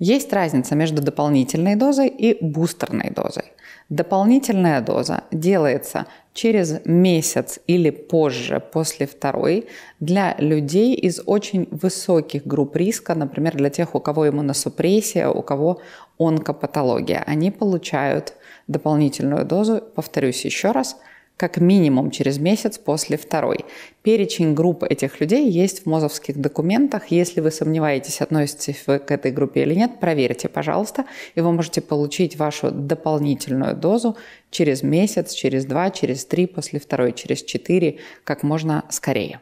Есть разница между дополнительной дозой и бустерной дозой. Дополнительная доза делается через месяц или позже после второй для людей из очень высоких групп риска, например, для тех, у кого иммуносупрессия, у кого онкопатология. Они получают дополнительную дозу, повторюсь еще раз, как минимум через месяц после второй. Перечень групп этих людей есть в мозовских документах. Если вы сомневаетесь, относитесь вы к этой группе или нет, проверьте, пожалуйста, и вы можете получить вашу дополнительную дозу через месяц, через два, через три, после второй, через четыре, как можно скорее.